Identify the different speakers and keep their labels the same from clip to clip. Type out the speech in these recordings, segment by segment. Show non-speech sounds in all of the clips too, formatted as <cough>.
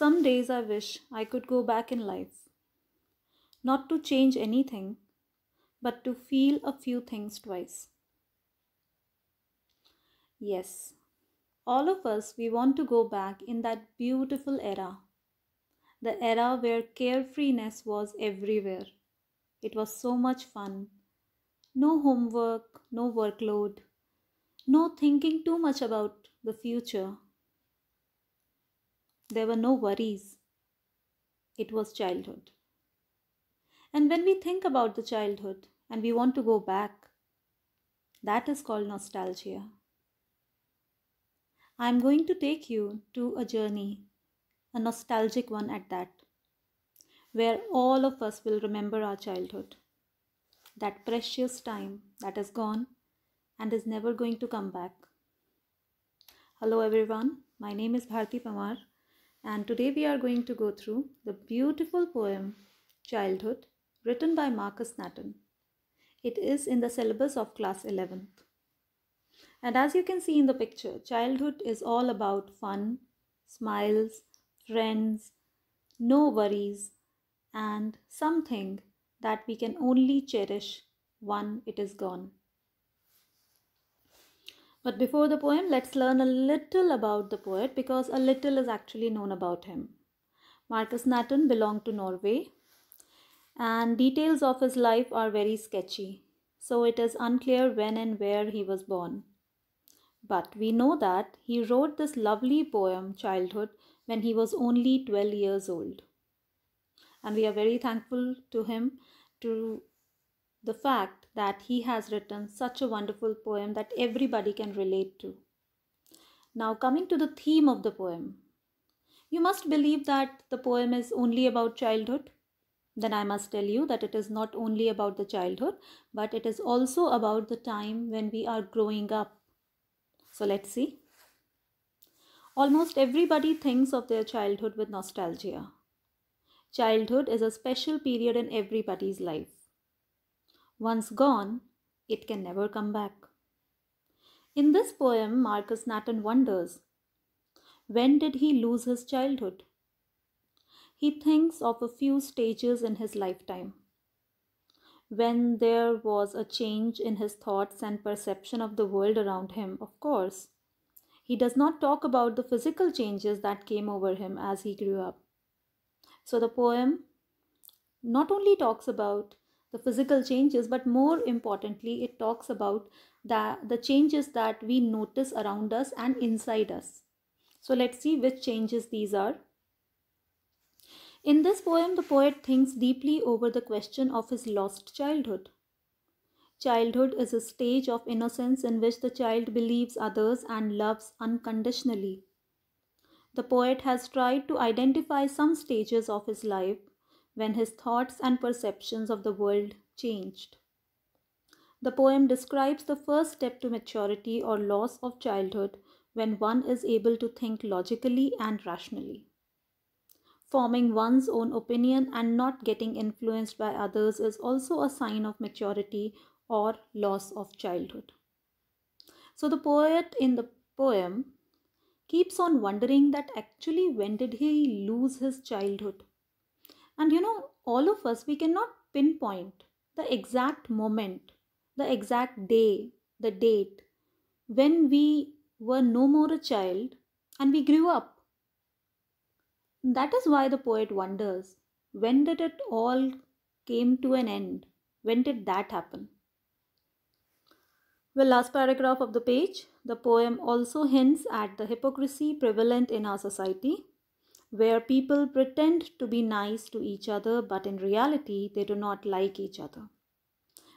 Speaker 1: Some days I wish I could go back in life, not to change anything, but to feel a few things twice. Yes, all of us, we want to go back in that beautiful era, the era where carefreeness was everywhere. It was so much fun. No homework, no workload, no thinking too much about the future there were no worries. It was childhood. And when we think about the childhood and we want to go back, that is called nostalgia. I am going to take you to a journey, a nostalgic one at that, where all of us will remember our childhood, that precious time that is gone and is never going to come back. Hello everyone, my name is Bharti Pamar and today we are going to go through the beautiful poem Childhood written by Marcus Nathan. It is in the syllabus of class 11th. And as you can see in the picture, childhood is all about fun, smiles, friends, no worries, and something that we can only cherish when it is gone. But before the poem, let's learn a little about the poet because a little is actually known about him. Marcus Natten belonged to Norway and details of his life are very sketchy, so it is unclear when and where he was born. But we know that he wrote this lovely poem, Childhood, when he was only 12 years old. And we are very thankful to him to the fact that he has written such a wonderful poem that everybody can relate to. Now, coming to the theme of the poem, you must believe that the poem is only about childhood. Then I must tell you that it is not only about the childhood, but it is also about the time when we are growing up. So let's see. Almost everybody thinks of their childhood with nostalgia. Childhood is a special period in everybody's life. Once gone, it can never come back. In this poem, Marcus Natten wonders when did he lose his childhood? He thinks of a few stages in his lifetime. When there was a change in his thoughts and perception of the world around him, of course. He does not talk about the physical changes that came over him as he grew up. So the poem not only talks about the physical changes but more importantly it talks about the, the changes that we notice around us and inside us so let's see which changes these are in this poem the poet thinks deeply over the question of his lost childhood childhood is a stage of innocence in which the child believes others and loves unconditionally the poet has tried to identify some stages of his life when his thoughts and perceptions of the world changed. The poem describes the first step to maturity or loss of childhood when one is able to think logically and rationally. Forming one's own opinion and not getting influenced by others is also a sign of maturity or loss of childhood. So the poet in the poem keeps on wondering that actually when did he lose his childhood? And you know, all of us, we cannot pinpoint the exact moment, the exact day, the date when we were no more a child and we grew up. That is why the poet wonders when did it all came to an end? When did that happen? The last paragraph of the page, the poem also hints at the hypocrisy prevalent in our society where people pretend to be nice to each other but in reality they do not like each other.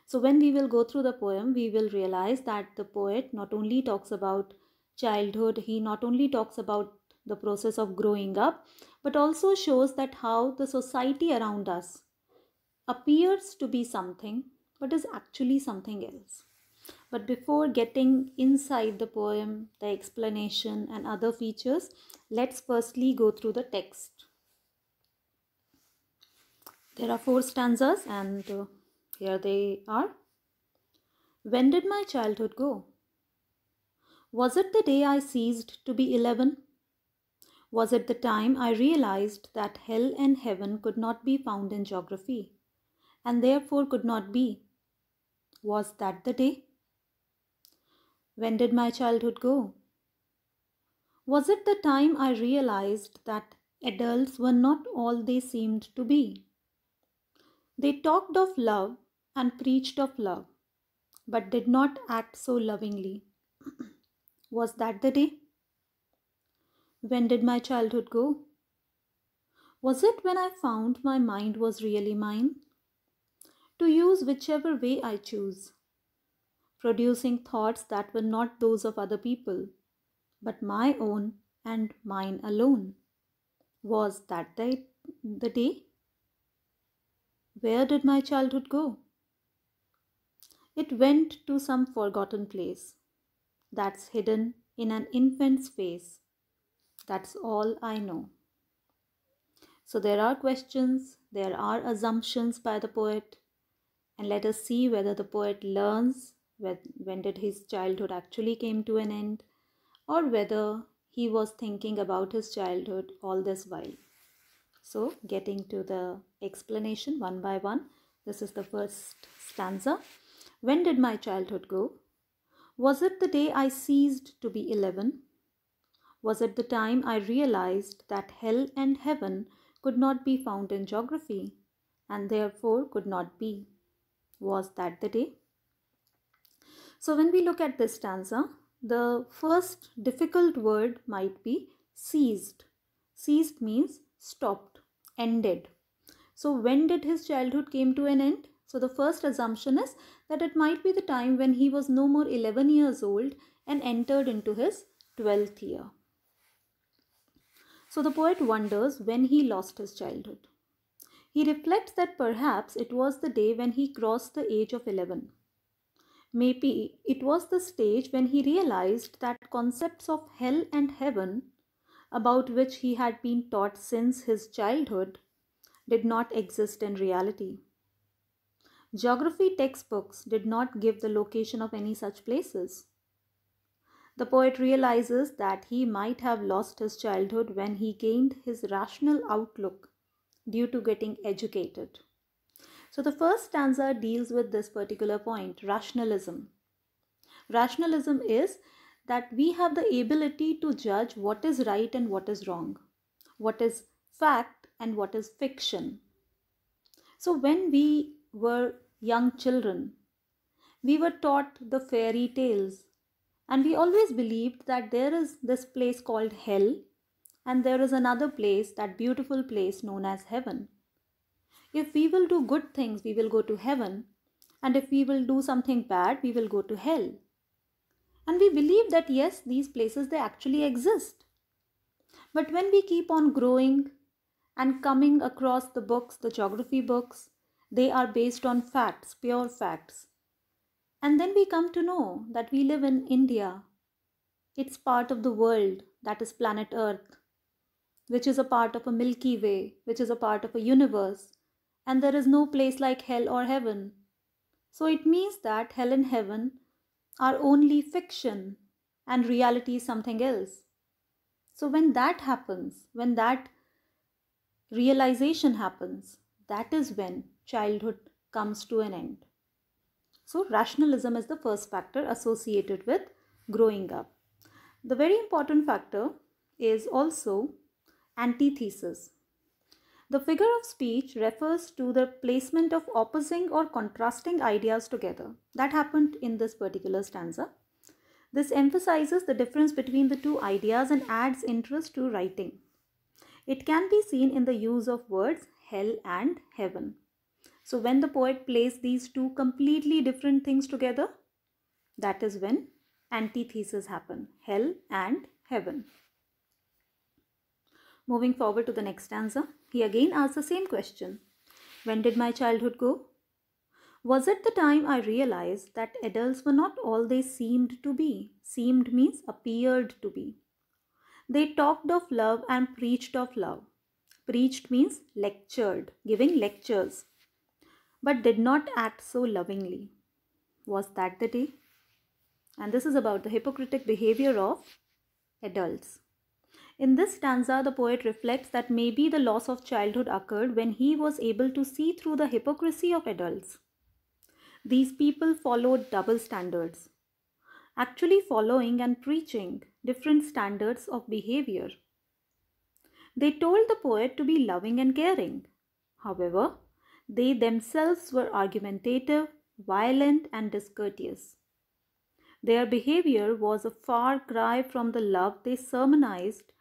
Speaker 1: So, when we will go through the poem, we will realize that the poet not only talks about childhood, he not only talks about the process of growing up, but also shows that how the society around us appears to be something but is actually something else. But before getting inside the poem, the explanation, and other features, let's firstly go through the text. There are four stanzas, and uh, here they are. When did my childhood go? Was it the day I ceased to be 11? Was it the time I realized that hell and heaven could not be found in geography and therefore could not be? Was that the day? When did my childhood go? Was it the time I realized that adults were not all they seemed to be? They talked of love and preached of love, but did not act so lovingly. <clears throat> Was that the day? When did my childhood go? Was it when I found my mind was really mine? To use whichever way I choose, producing thoughts that were not those of other people, but my own and mine alone. Was that day, the day? Where did my childhood go? It went to some forgotten place that's hidden in an infant's face. That's all I know. So there are questions, there are assumptions by the poet, and let us see whether the poet learns when did his childhood actually came to an end or whether he was thinking about his childhood all this while so getting to the explanation one by one this is the first stanza when did my childhood go was it the day i ceased to be 11 was it the time i realized that hell and heaven could not be found in geography and therefore could not be was that the day so when we look at this stanza, the first difficult word might be ceased. Ceased means stopped, ended. So when did his childhood came to an end? So the first assumption is that it might be the time when he was no more 11 years old and entered into his 12th year. So the poet wonders when he lost his childhood. He reflects that perhaps it was the day when he crossed the age of 11. Maybe it was the stage when he realized that concepts of hell and heaven, about which he had been taught since his childhood, did not exist in reality. Geography textbooks did not give the location of any such places. The poet realizes that he might have lost his childhood when he gained his rational outlook due to getting educated. So the first stanza deals with this particular point rationalism. Rationalism is that we have the ability to judge what is right and what is wrong, what is fact and what is fiction. So when we were young children, we were taught the fairy tales and we always believed that there is this place called hell and there is another place, that beautiful place known as heaven. If we will do good things, we will go to heaven, and if we will do something bad, we will go to hell. And we believe that yes, these places they actually exist. But when we keep on growing and coming across the books, the geography books, they are based on facts, pure facts. And then we come to know that we live in India. It's part of the world, that is planet Earth, which is a part of a Milky Way, which is a part of a universe, and there is no place like hell or heaven. So it means that hell and heaven are only fiction and reality is something else. So when that happens, when that realization happens, that is when childhood comes to an end. So rationalism is the first factor associated with growing up. The very important factor is also antithesis the figure of speech refers to the placement of opposing or contrasting ideas together. That happened in this particular stanza. This emphasizes the difference between the two ideas and adds interest to writing. It can be seen in the use of words hell and heaven. So when the poet plays these two completely different things together, that is when antithesis happen, hell and heaven. Moving forward to the next stanza, he again asks the same question. When did my childhood go? Was it the time I realized that adults were not all they seemed to be? Seemed means appeared to be. They talked of love and preached of love. Preached means lectured, giving lectures, but did not act so lovingly. Was that the day? And this is about the hypocritic behavior of adults. In this stanza, the poet reflects that maybe the loss of childhood occurred when he was able to see through the hypocrisy of adults. These people followed double standards, actually following and preaching different standards of behavior. They told the poet to be loving and caring. However, they themselves were argumentative, violent, and discourteous. Their behavior was a far cry from the love they sermonized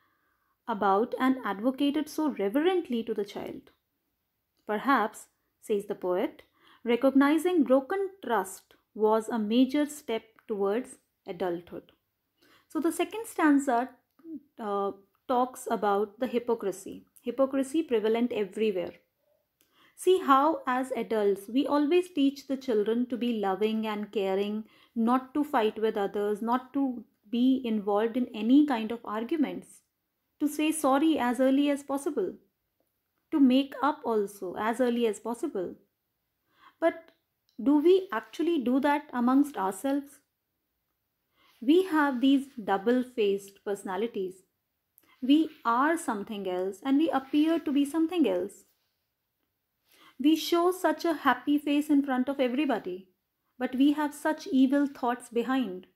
Speaker 1: about and advocated so reverently to the child. Perhaps, says the poet, recognizing broken trust was a major step towards adulthood. So the second stanza uh, talks about the hypocrisy, hypocrisy prevalent everywhere. See how, as adults, we always teach the children to be loving and caring, not to fight with others, not to be involved in any kind of arguments to say sorry as early as possible, to make up also as early as possible. But do we actually do that amongst ourselves? We have these double faced personalities. We are something else and we appear to be something else. We show such a happy face in front of everybody, but we have such evil thoughts behind.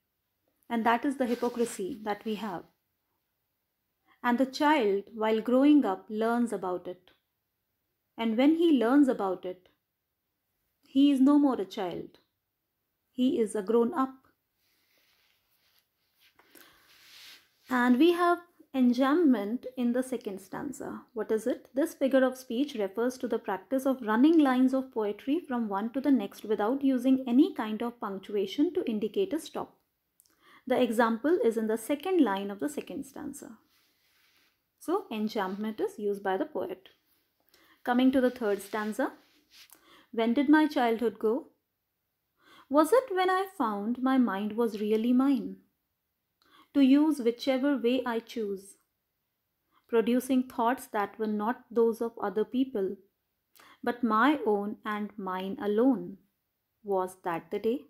Speaker 1: And that is the hypocrisy that we have and the child, while growing up, learns about it. And when he learns about it, he is no more a child, he is a grown up. And we have enjambment in the second stanza. What is it? This figure of speech refers to the practice of running lines of poetry from one to the next without using any kind of punctuation to indicate a stop. The example is in the second line of the second stanza. So enchantment is used by the poet. Coming to the third stanza. When did my childhood go? Was it when I found my mind was really mine? To use whichever way I choose, producing thoughts that were not those of other people, but my own and mine alone. Was that the day?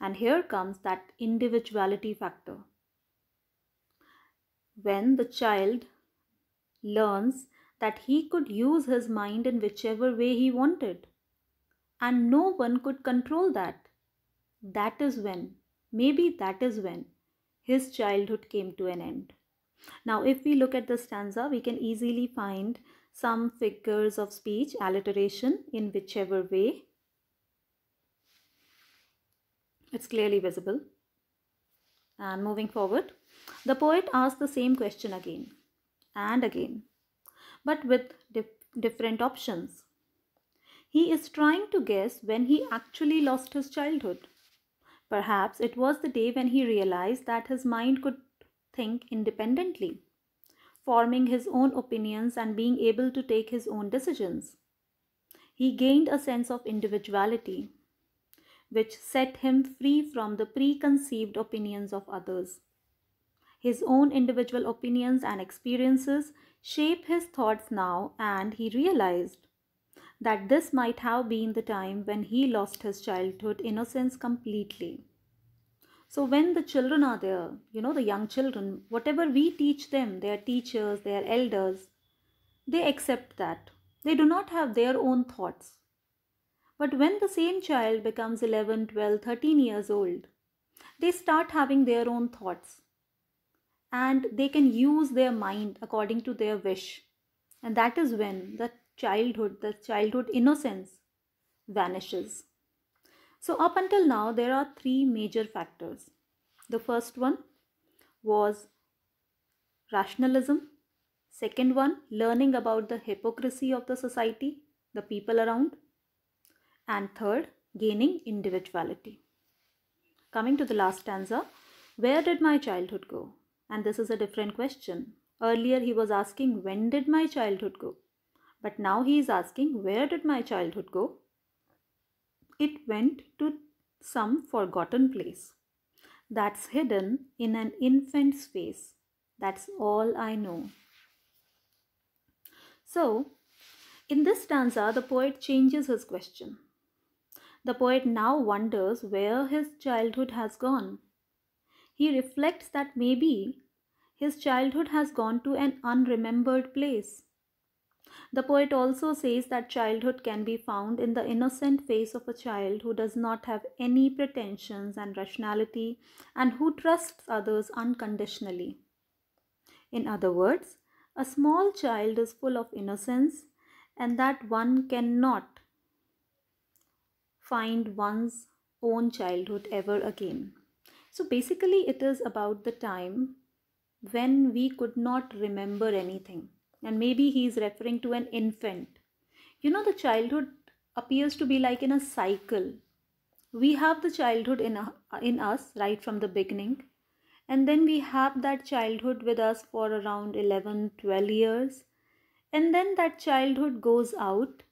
Speaker 1: And here comes that individuality factor when the child learns that he could use his mind in whichever way he wanted and no one could control that. That is when, maybe that is when, his childhood came to an end. Now, if we look at the stanza, we can easily find some figures of speech, alliteration in whichever way. It's clearly visible. And moving forward, the poet asks the same question again and again, but with dif different options. He is trying to guess when he actually lost his childhood. Perhaps it was the day when he realized that his mind could think independently, forming his own opinions and being able to take his own decisions. He gained a sense of individuality which set him free from the preconceived opinions of others. His own individual opinions and experiences shape his thoughts now, and he realized that this might have been the time when he lost his childhood innocence completely. So, when the children are there, you know, the young children, whatever we teach them, their teachers, their elders, they accept that. They do not have their own thoughts. But when the same child becomes 11, 12, 13 years old, they start having their own thoughts and they can use their mind according to their wish. And that is when the childhood, the childhood innocence vanishes. So, up until now, there are three major factors. The first one was rationalism, second one, learning about the hypocrisy of the society, the people around, and third, gaining individuality. Coming to the last stanza, where did my childhood go? And this is a different question. Earlier he was asking, when did my childhood go? But now he is asking, where did my childhood go? It went to some forgotten place that's hidden in an infant's face. That's all I know. So, in this stanza, the poet changes his question. The poet now wonders where his childhood has gone. He reflects that maybe his childhood has gone to an unremembered place. The poet also says that childhood can be found in the innocent face of a child who does not have any pretensions and rationality and who trusts others unconditionally. In other words, a small child is full of innocence and that one cannot find one's own childhood ever again. So basically, it is about the time when we could not remember anything. And maybe he is referring to an infant. You know, the childhood appears to be like in a cycle. We have the childhood in, a, in us right from the beginning. And then we have that childhood with us for around 11, 12 years. And then that childhood goes out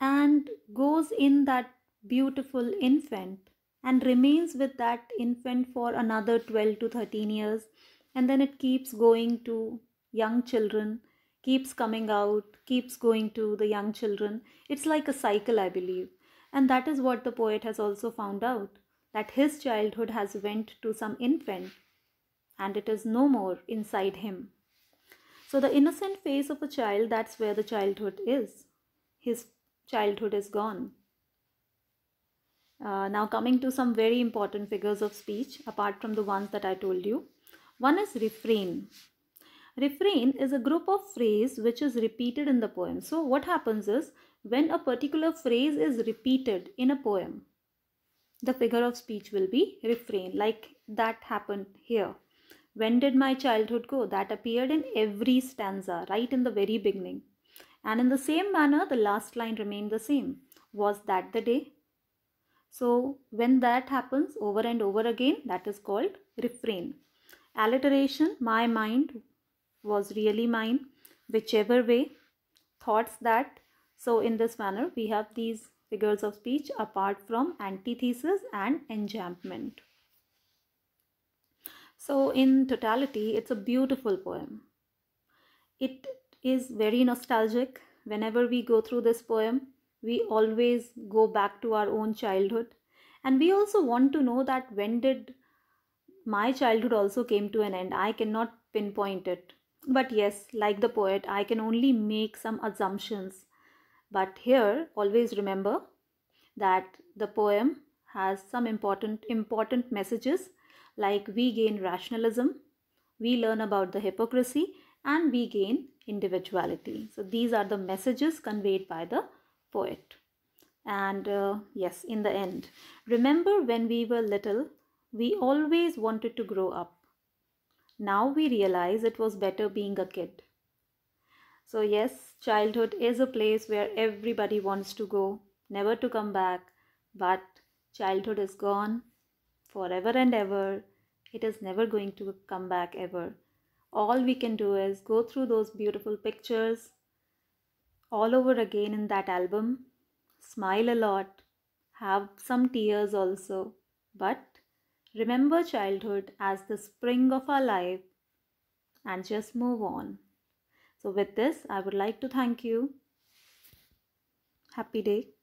Speaker 1: and goes in that beautiful infant and remains with that infant for another 12 to 13 years and then it keeps going to young children keeps coming out keeps going to the young children it's like a cycle i believe and that is what the poet has also found out that his childhood has went to some infant and it is no more inside him so the innocent face of a child that's where the childhood is his childhood is gone uh, now coming to some very important figures of speech apart from the ones that I told you. One is refrain. Refrain is a group of phrase which is repeated in the poem. So what happens is when a particular phrase is repeated in a poem, the figure of speech will be refrain like that happened here. When did my childhood go? That appeared in every stanza right in the very beginning. And in the same manner, the last line remained the same. Was that the day? So when that happens over and over again, that is called refrain. Alliteration, my mind was really mine, whichever way, thoughts that. So in this manner, we have these figures of speech apart from antithesis and enjambment. So in totality, it's a beautiful poem. It is very nostalgic whenever we go through this poem we always go back to our own childhood and we also want to know that when did my childhood also came to an end i cannot pinpoint it but yes like the poet i can only make some assumptions but here always remember that the poem has some important important messages like we gain rationalism we learn about the hypocrisy and we gain individuality so these are the messages conveyed by the poet and uh, yes in the end remember when we were little we always wanted to grow up now we realize it was better being a kid so yes childhood is a place where everybody wants to go never to come back but childhood is gone forever and ever it is never going to come back ever all we can do is go through those beautiful pictures all over again in that album. Smile a lot, have some tears also, but remember childhood as the spring of our life and just move on. So, with this, I would like to thank you. Happy day.